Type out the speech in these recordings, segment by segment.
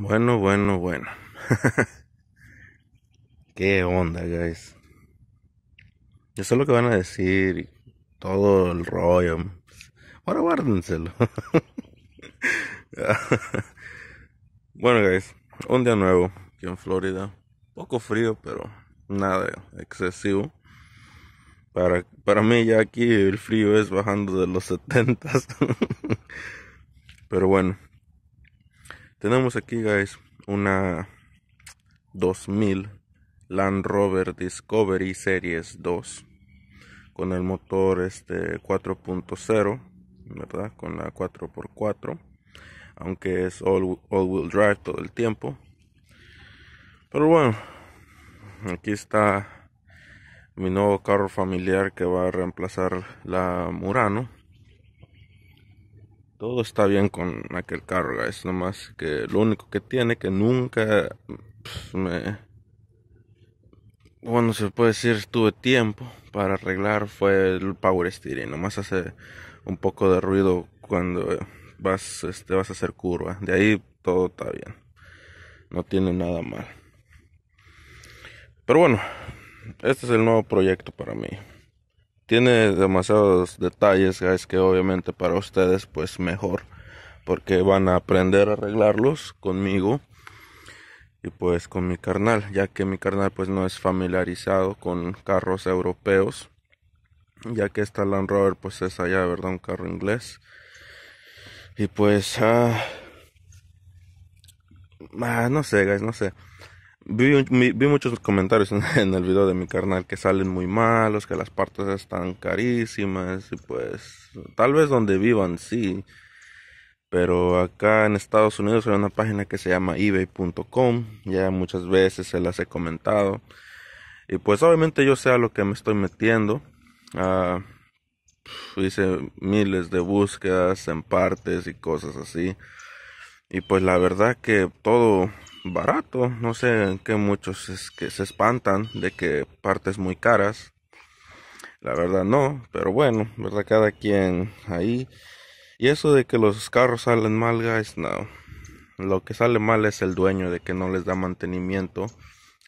Bueno, bueno, bueno. ¿Qué onda, guys? Yo sé lo que van a decir. Todo el rollo. Ahora guárdenselo. bueno, guys. Un día nuevo aquí en Florida. Poco frío, pero nada excesivo. Para, para mí ya aquí el frío es bajando de los setentas. pero bueno. Tenemos aquí, guys, una 2000 Land Rover Discovery Series 2 con el motor este 4.0, ¿verdad? Con la 4x4, aunque es all wheel drive todo el tiempo. Pero bueno, aquí está mi nuevo carro familiar que va a reemplazar la Murano todo está bien con aquel carro, guys. Nomás que lo único que tiene que nunca pues, me. Bueno, se puede decir, tuve tiempo para arreglar fue el power steering. Nomás hace un poco de ruido cuando vas, este, vas a hacer curva. De ahí todo está bien. No tiene nada mal. Pero bueno, este es el nuevo proyecto para mí tiene demasiados detalles, guys, que obviamente para ustedes pues mejor, porque van a aprender a arreglarlos conmigo y pues con mi carnal, ya que mi carnal pues no es familiarizado con carros europeos, ya que esta Land Rover pues es allá, ¿verdad? Un carro inglés. Y pues, ah, ah no sé, guys, no sé. Vi, muchos comentarios en, el video de mi canal que salen muy malos, que las partes están carísimas y pues tal vez donde vivan sí. Pero acá en Estados Unidos hay una página que se llama ebay.com, ya muchas veces se las he comentado. Y pues obviamente yo sé a lo que me estoy metiendo. Ah, hice miles de búsquedas en partes y cosas así. Y pues la verdad que todo, barato. No sé qué muchos es que se espantan de que partes muy caras. La verdad no, pero bueno, verdad cada quien ahí. Y eso de que los carros salen mal, guys, no. Lo que sale mal es el dueño de que no les da mantenimiento,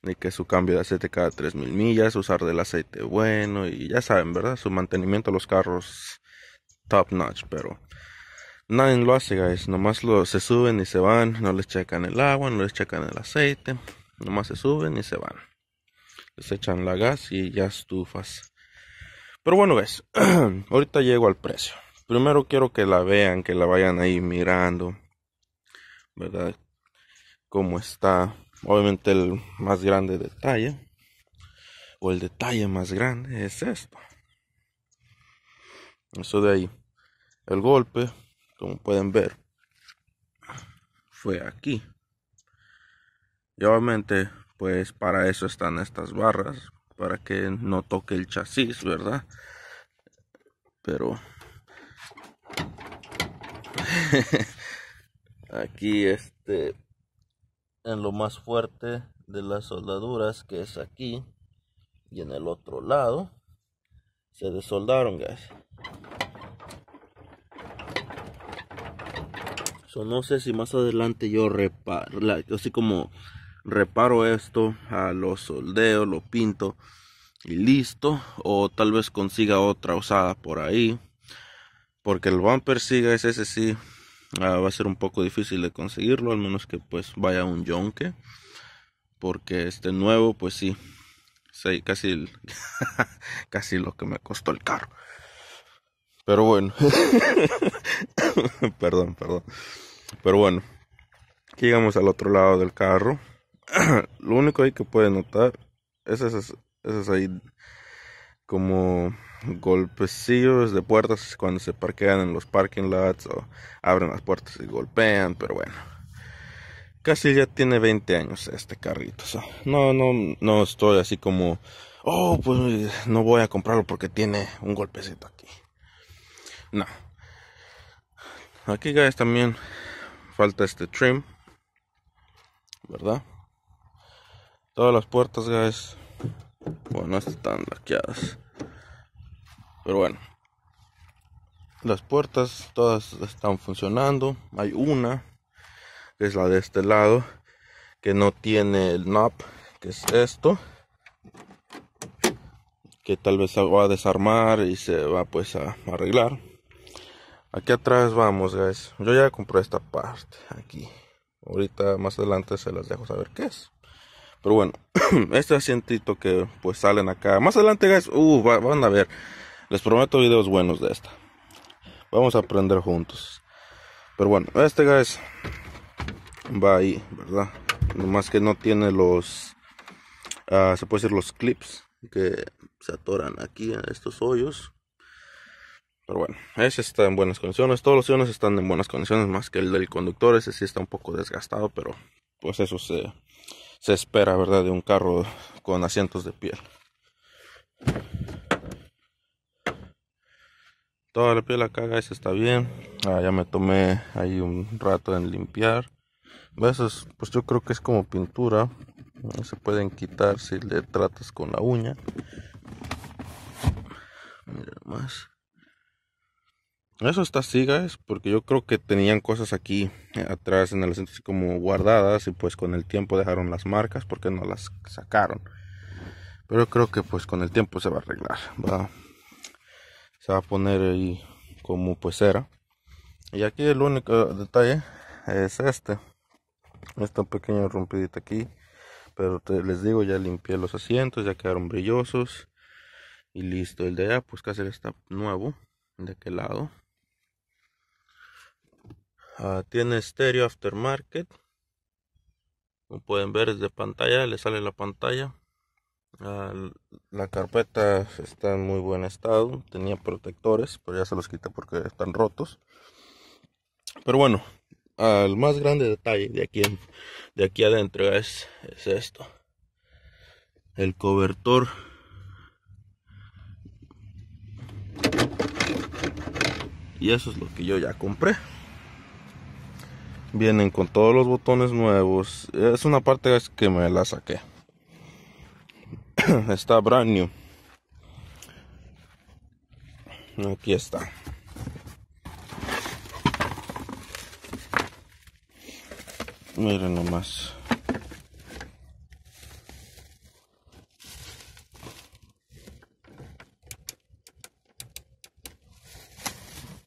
de que su cambio de aceite cada 3000 millas, usar del aceite bueno y ya saben, ¿verdad? Su mantenimiento los carros top notch, pero Nadie lo hace, guys. Nomás lo, se suben y se van. No les checan el agua, no les checan el aceite. Nomás se suben y se van. Les echan la gas y ya estufas. Pero bueno, ves. Ahorita llego al precio. Primero quiero que la vean, que la vayan ahí mirando. ¿Verdad? Cómo está. Obviamente el más grande detalle. O el detalle más grande es esto. Eso de ahí. El golpe como pueden ver, fue aquí. Y obviamente, pues para eso están estas barras, para que no toque el chasis, ¿verdad? Pero aquí este en lo más fuerte de las soldaduras que es aquí y en el otro lado se desoldaron, gas. So, no sé si más adelante yo reparo, así como reparo esto, a lo soldeo, lo pinto y listo. O tal vez consiga otra usada por ahí. Porque el bumper sigue ese, ese sí ah, va a ser un poco difícil de conseguirlo. Al menos que pues vaya un yonke. Porque este nuevo pues sí. casi, casi lo que me costó el carro. Pero bueno. perdón, perdón. Pero bueno. Aquí llegamos al otro lado del carro. Lo único ahí que puedes notar es esas, es ahí como golpecillos de puertas cuando se parquean en los parking lots o abren las puertas y golpean, pero bueno. Casi ya tiene 20 años este carrito. no, no, no estoy así como, oh, pues no voy a comprarlo porque tiene un golpecito aquí. No. Aquí, guys, también falta este trim. ¿Verdad? Todas las puertas, guys. Bueno, están laqueadas. Pero bueno. Las puertas todas están funcionando. Hay una, que es la de este lado, que no tiene el knob, que es esto. Que tal vez se va a desarmar y se va pues a arreglar. Aquí atrás vamos, guys. Yo ya compré esta parte aquí. Ahorita más adelante se las dejo saber qué es. Pero bueno, este asientito que pues salen acá. Más adelante, guys, uh, van a ver. Les prometo videos buenos de esta. Vamos a aprender juntos. Pero bueno, este, guys, va ahí, ¿verdad? Nomás que no tiene los, ah, se puede decir los clips que se atoran aquí en estos hoyos. Pero bueno, ese está en buenas condiciones. Todos los iones están en buenas condiciones, más que el del conductor. Ese sí está un poco desgastado, pero pues eso se, se espera, ¿verdad? De un carro con asientos de piel. Toda la piel acá, ese está bien. Ah, ya me tomé ahí un rato en limpiar. pues yo creo que es como pintura. Se pueden quitar si le tratas con la uña. Mira más. Eso está así, guys, porque yo creo que tenían cosas aquí eh, atrás en el asiento así como guardadas y pues con el tiempo dejaron las marcas porque no las sacaron. Pero creo que pues con el tiempo se va a arreglar, ¿va? Se va a poner ahí como pues era. Y aquí el único detalle es este. Esta pequeña rompidita aquí. Pero les digo, ya limpié los asientos, ya quedaron brillosos. Y listo, el de allá pues casi está nuevo. De aquel lado. Ah, tiene estéreo aftermarket. Como pueden ver de pantalla, le sale la pantalla. Ah, la carpeta está en muy buen estado. Tenía protectores, pero ya se los quita porque están rotos. Pero bueno, ah, el más grande detalle de aquí, de aquí adentro es, es esto. El cobertor y eso es lo que yo ya compré. Vienen con todos los botones nuevos. Es una parte que me la saqué. está brand new. Aquí está. Miren nomás.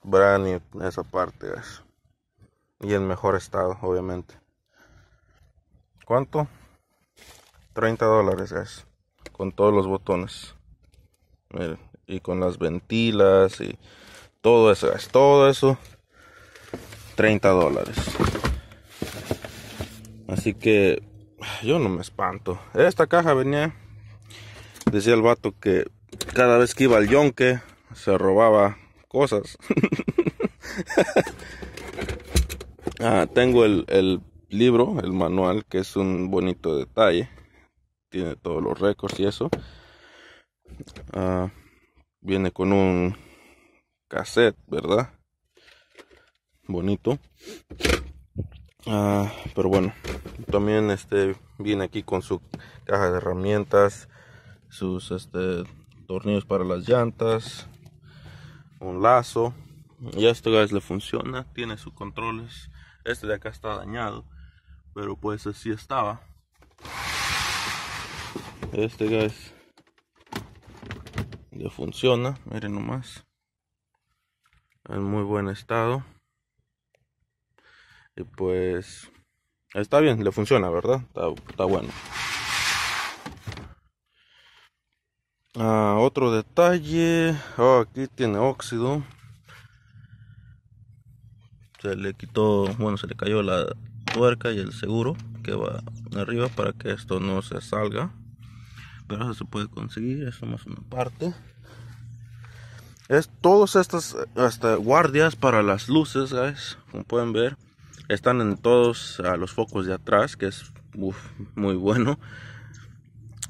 Brand new, esa parte, es y en mejor estado, obviamente. ¿Cuánto? 30 dólares, es, Con todos los botones. y con las ventilas y todo eso, es Todo eso. 30 dólares. Así que yo no me espanto. Esta caja venía. Decía el vato que cada vez que iba al yonque se robaba cosas. Ah, tengo el, libro, el manual, que es un bonito detalle. Tiene todos los récords y eso. Ah, viene con un cassette, ¿verdad? Bonito. Ah, pero bueno, también este viene aquí con su caja de herramientas, sus este, tornillos para las llantas, un lazo. Y a este gas le funciona, tiene sus controles este de acá está dañado. Pero pues así estaba. Este guys. le funciona. Miren nomás. En muy buen estado. Y pues. Está bien, le funciona, ¿verdad? Está, bueno. Ah, otro detalle. Oh, aquí tiene óxido se le quitó, bueno, se le cayó la tuerca y el seguro que va arriba para que esto no se salga. Pero eso se puede conseguir, eso más una parte. Es todas estas hasta este, guardias para las luces, guys, como pueden ver, están en todos a los focos de atrás, que es muy bueno,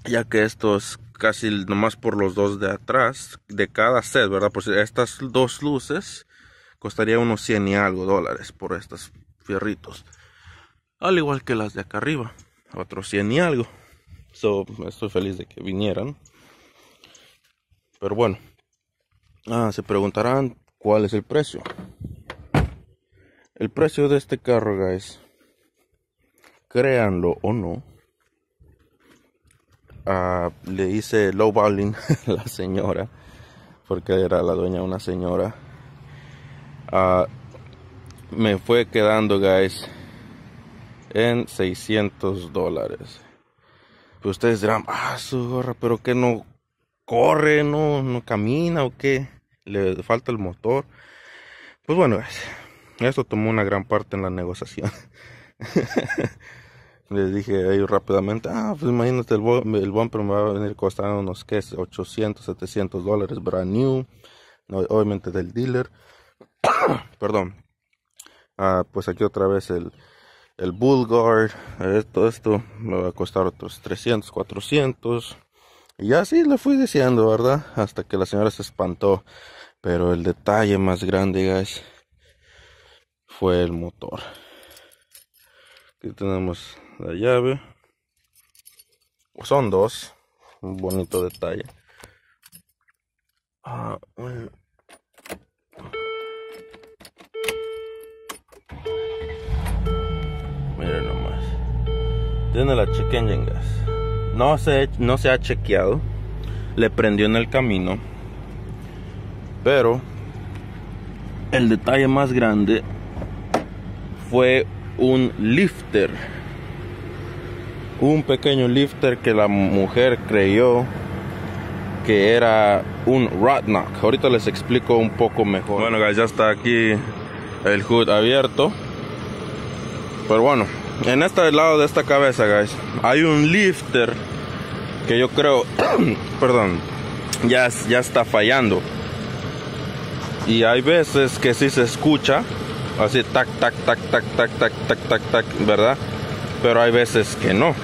ya que estos casi nomás por los dos de atrás de cada set, ¿verdad? Pues estas dos luces costaría unos 100 y algo dólares por estos fierritos. Al igual que las de acá arriba, otros 100 y algo. So, estoy feliz de que vinieran. Pero bueno, ah, se preguntarán cuál es el precio. El precio de este carro, guys, créanlo o no, ah, le hice low balling a la señora, porque era la dueña de una señora Ah, me fue quedando, guys, en 600 dólares. ustedes dirán, ah, pero que no corre, no, no camina o qué, le falta el motor. Pues bueno, esto tomó una gran parte en la negociación. Les dije a ellos rápidamente, ah, pues imagínate, el, el bumper me va a venir costando unos, ¿qué? 800, 700 dólares, brand new, obviamente del dealer. Perdón. Ah, pues aquí otra vez el, el Guard. Eh, todo esto me va a costar otros 300, 400. Y así lo fui diciendo, ¿verdad? Hasta que la señora se espantó. Pero el detalle más grande, guys, fue el motor. Aquí tenemos la llave. Son dos. Un bonito detalle. Ah, bueno. Tiene la No se, no se ha chequeado. Le prendió en el camino. Pero el detalle más grande fue un lifter. Un pequeño lifter que la mujer creyó que era un Ratnock Ahorita les explico un poco mejor. Bueno, guys, ya está aquí el hood abierto. Pero bueno, en este lado de esta cabeza, guys, hay un lifter que yo creo, perdón, ya, ya está fallando. Y hay veces que sí se escucha, así tac, tac, tac, tac, tac, tac, tac, tac, tac, ¿verdad? Pero hay veces que no.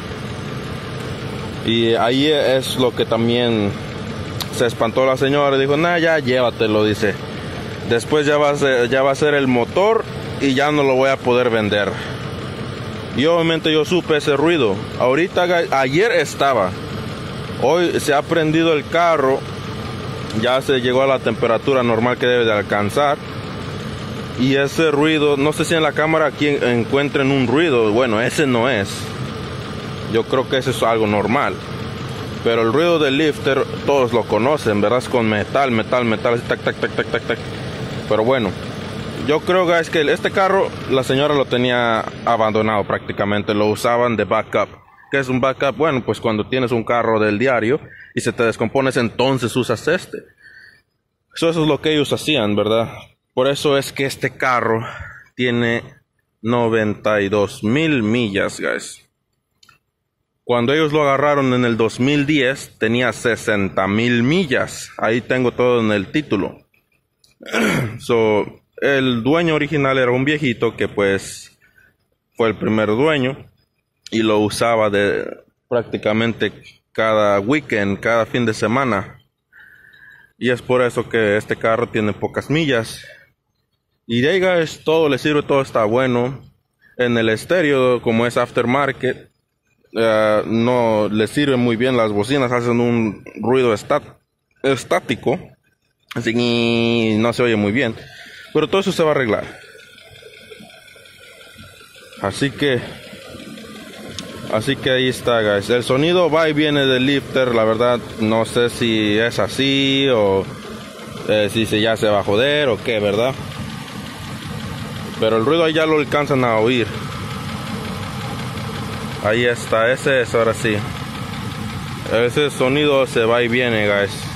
Y ahí es lo que también se espantó la señora, dijo, nada, ya llévatelo, dice. Después ya va ya va a ser el motor y ya no lo voy a poder vender. Y obviamente yo supe ese ruido. Ahorita, ayer estaba. Hoy se ha prendido el carro. Ya se llegó a la temperatura normal que debe de alcanzar. Y ese ruido, no sé si en la cámara aquí encuentren un ruido. Bueno, ese no es. Yo creo que eso es algo normal. Pero el ruido del lifter, todos lo conocen, ¿verdad? con metal, metal, metal, tac, tac, tac, tac, tac. Pero bueno, yo creo, guys, que este carro la señora lo tenía abandonado prácticamente. Lo usaban de backup. ¿Qué es un backup? Bueno, pues cuando tienes un carro del diario y se te descompones, entonces usas este. eso es lo que ellos hacían, ¿verdad? Por eso es que este carro tiene 92 mil millas, guys. Cuando ellos lo agarraron en el 2010, tenía 60 mil millas. Ahí tengo todo en el título. so, el dueño original era un viejito que pues fue el primer dueño y lo usaba de prácticamente cada weekend, cada fin de semana. Y es por eso que este carro tiene pocas millas. Y de es todo le sirve, todo está bueno. En el estéreo, como es aftermarket, eh, no le sirve muy bien las bocinas, hacen un ruido estático, así que no se oye muy bien. Pero todo eso se va a arreglar. Así que Así que ahí está, guys. El sonido va y viene del lifter. La verdad, no sé si es así o eh, si se ya se va a joder o qué, ¿verdad? Pero el ruido ahí ya lo alcanzan a oír. Ahí está, ese es ahora sí. Ese sonido se va y viene, guys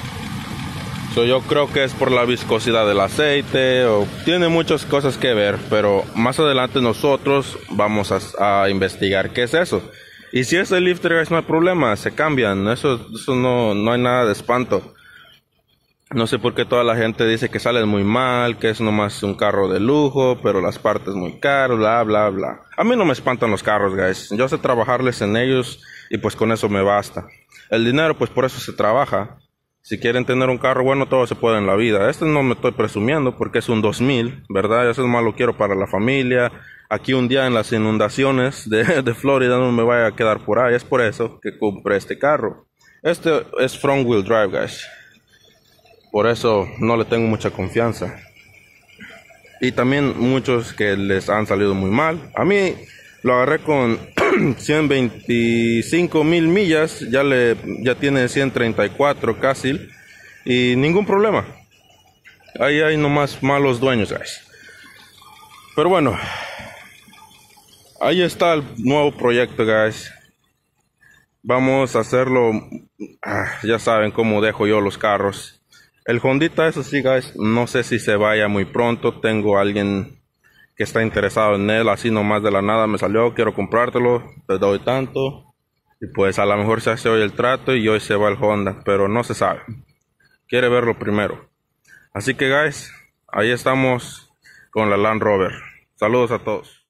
yo creo que es por la viscosidad del aceite o tiene muchas cosas que ver, pero más adelante nosotros vamos a, investigar qué es eso. Y si es el lifter guys, no hay problema, se cambian, eso, no, no hay nada de espanto. No sé por qué toda la gente dice que sale muy mal, que es nomás un carro de lujo, pero las partes muy caras, bla, bla, bla. A mí no me espantan los carros, guys. Yo sé trabajarles en ellos y pues con eso me basta. El dinero, pues por eso se trabaja. Si quieren tener un carro bueno, todo se puede en la vida. Este no me estoy presumiendo porque es un 2000, ¿verdad? Eso más lo quiero para la familia. Aquí un día en las inundaciones de, de Florida no me vaya a quedar por ahí. Es por eso que compré este carro. Este es front wheel drive, guys. Por eso no le tengo mucha confianza. Y también muchos que les han salido muy mal. A mí lo agarré con 125 mil millas, ya, le, ya tiene 134 casi, y ningún problema. Ahí hay nomás malos dueños, guys. Pero bueno, ahí está el nuevo proyecto, guys. Vamos a hacerlo, ah, ya saben cómo dejo yo los carros. El Hondita, eso sí, guys, no sé si se vaya muy pronto. Tengo alguien que está interesado en él, así nomás de la nada me salió, quiero comprártelo, te doy tanto. Y pues a lo mejor se hace hoy el trato y hoy se va el Honda, pero no se sabe. Quiere verlo primero. Así que guys, ahí estamos con la Land Rover. Saludos a todos.